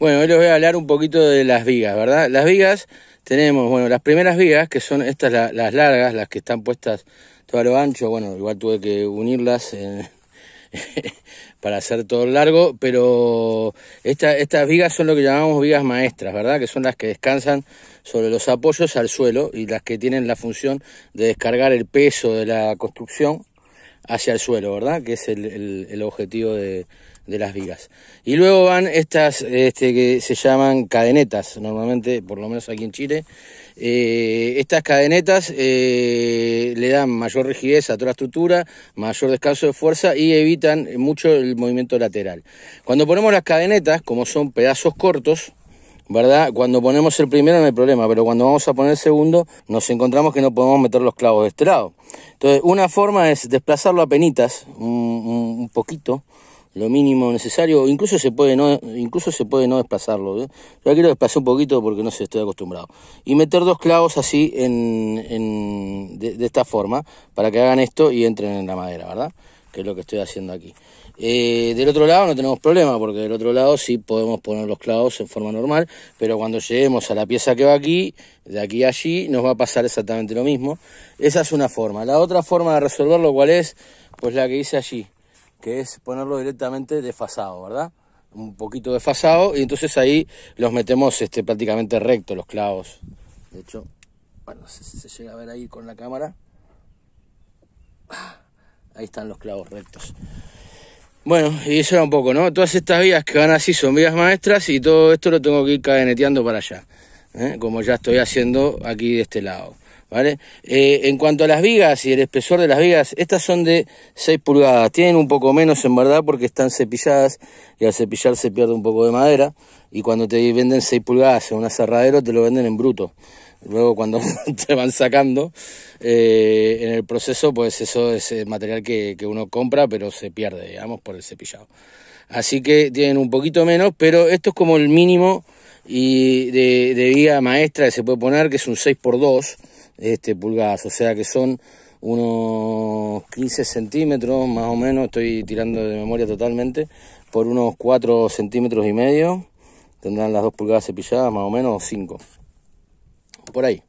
Bueno, hoy les voy a hablar un poquito de las vigas, ¿verdad? Las vigas tenemos, bueno, las primeras vigas, que son estas las largas, las que están puestas todo a lo ancho, bueno, igual tuve que unirlas eh, para hacer todo largo, pero estas vigas son lo que llamamos vigas maestras, ¿verdad? Que son las que descansan sobre los apoyos al suelo y las que tienen la función de descargar el peso de la construcción hacia el suelo, ¿verdad? Que es el, objetivo de, las vigas. Y luego van estas este, que se llaman cadenetas, normalmente, por lo menos aquí en Chile. Eh, estas cadenetas eh, le dan mayor rigidez a toda la estructura, mayor descanso de fuerza y evitan mucho el movimiento lateral. Cuando ponemos las cadenetas, como son pedazos cortos, ¿verdad? Cuando ponemos el primero no hay problema, pero cuando vamos a poner el segundo nos encontramos que no podemos meter los clavos de este lado. Entonces, una forma es desplazarlo a penitas, un, poquito, lo mínimo necesario, incluso se puede no, incluso se puede no desplazarlo. Yo ¿eh? Yo quiero desplazar un poquito porque no se, estoy acostumbrado. Y meter dos clavos así en, de esta forma para que hagan esto y entren en la madera, ¿verdad? que es lo que estoy haciendo aquí. Eh, del otro lado no tenemos problema, porque del otro lado sí podemos poner los clavos en forma normal, pero cuando lleguemos a la pieza que va aquí, de aquí a allí, nos va a pasar exactamente lo mismo. Esa es una forma. La otra forma de resolverlo, ¿cuál es? Pues la que hice allí, que es ponerlo directamente desfasado, ¿verdad? Un poquito desfasado, y entonces ahí los metemos este, prácticamente recto los clavos. De hecho, bueno, no sé si se llega a ver ahí con la cámara ahí están los clavos rectos. Bueno, y eso era un poco, ¿no? Todas estas vías que van así son vías maestras y todo esto lo tengo que ir cadeneteando para allá, ¿eh? como ya estoy haciendo aquí de este lado. ¿vale? Eh, en cuanto a las vigas y el espesor de las vigas, estas son de 6 pulgadas, tienen un poco menos en verdad porque están cepilladas y al cepillar se pierde un poco de madera y cuando te venden 6 pulgadas en un aserradero te lo venden en bruto. Luego cuando te van sacando, eh, en el proceso, pues eso es eh, material que, uno compra, pero se pierde, digamos, por el cepillado. Así que tienen un poquito menos, pero esto es como el mínimo y de, de maestra que se puede poner, que es un 6x2 este, pulgadas, o sea que son unos 15 centímetros más o menos, estoy tirando de memoria totalmente, por unos 4 centímetros y medio, tendrán las 2 pulgadas cepilladas más o menos, 5 por ahí.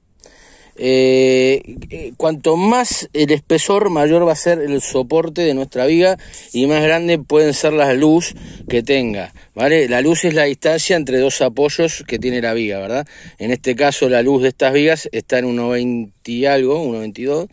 Eh, eh, cuanto más el espesor, mayor va a ser el soporte de nuestra viga y más grande pueden ser las luz que tenga. ¿vale? La luz es la distancia entre dos apoyos que tiene la viga, ¿verdad? En este caso la luz de estas vigas está en 1,20 y algo, 1,22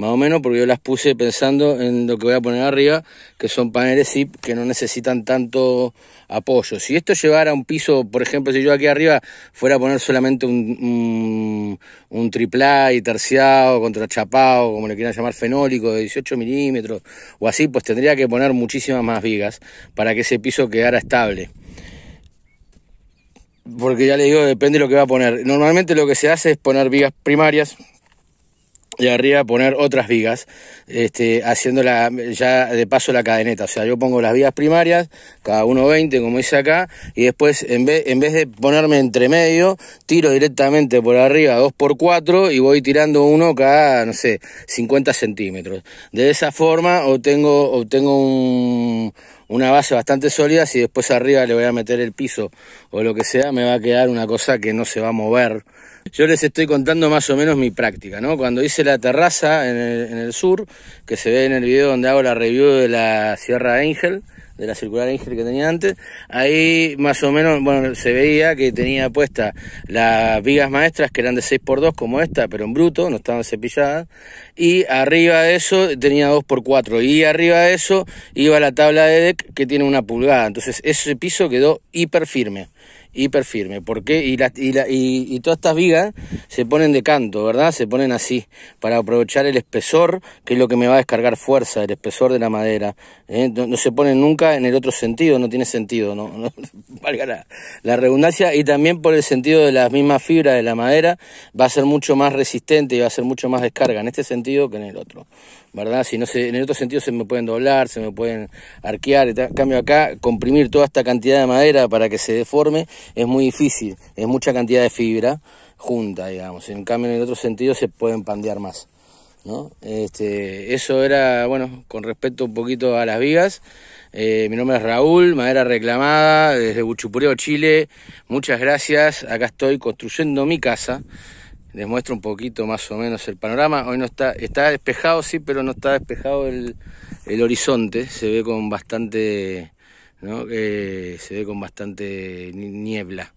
más o menos, porque yo las puse pensando en lo que voy a poner arriba, que son paneles zip que no necesitan tanto apoyo. Si esto llevara un piso, por ejemplo, si yo aquí arriba fuera a poner solamente un, un, A y terciado, contrachapado, como le quieran llamar, fenólico, de 18 milímetros o así, pues tendría que poner muchísimas más vigas para que ese piso quedara estable porque ya le digo, depende de lo que va a poner. Normalmente lo que se hace es poner vigas primarias, y arriba poner otras vigas, este, haciendo la, ya de paso la cadeneta. O sea, yo pongo las vigas primarias, cada uno como dice acá, y después en vez, en vez de ponerme entre medio, tiro directamente por arriba 2 por 4 y voy tirando uno cada, no sé, 50 centímetros. De esa forma obtengo, obtengo un, una base bastante sólida, si después arriba le voy a meter el piso o lo que sea, me va a quedar una cosa que no se va a mover. Yo les estoy contando más o menos mi práctica, ¿no? Cuando hice la terraza en el, sur, que se ve en el video donde hago la review de la Sierra Ángel de la circular Inger que tenía antes, ahí más o menos, bueno, se veía que tenía puesta las vigas maestras que eran de 6x2 como esta, pero en bruto, no estaban cepilladas, y arriba de eso tenía 2x4, y arriba de eso iba la tabla de deck que tiene una pulgada, entonces ese piso quedó hiper firme hiper ¿Por qué? Y, y, y, todas estas vigas se ponen de canto, ¿verdad? Se ponen así, para aprovechar el espesor, que es lo que me va a descargar fuerza, el espesor de la madera. ¿eh? No, se ponen nunca en el otro sentido, no tiene sentido, no, no valga la, redundancia. Y también por el sentido de las mismas fibras de la madera, va a ser mucho más resistente y va a ser mucho más descarga en este sentido que en el otro. ¿verdad? Si no se, en otro sentido se me pueden doblar, se me pueden arquear, en cambio acá, comprimir toda esta cantidad de madera para que se deforme es muy difícil, es mucha cantidad de fibra junta, digamos. En cambio, en el otro sentido se pueden pandear más. ¿no? Este, eso era, bueno, con respecto un poquito a las vigas. Eh, mi nombre es Raúl, madera reclamada, desde Buchupureo, Chile. Muchas gracias. Acá estoy construyendo mi casa les muestro un poquito más o menos el panorama. Hoy no está, está despejado, sí, pero no está despejado el, horizonte. Se ve con bastante, ¿no? Eh, se ve con bastante niebla.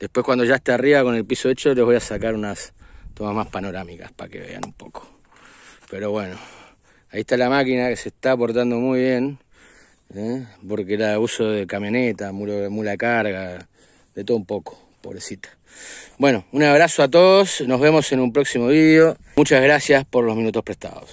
Después cuando ya esté arriba con el piso hecho, les voy a sacar unas tomas más panorámicas para que vean un poco. Pero bueno, ahí está la máquina que se está portando muy bien. ¿eh? Porque era uso de camioneta, mula carga, de todo un poco pobrecita. Bueno, un abrazo a todos, nos vemos en un próximo vídeo. Muchas gracias por los minutos prestados.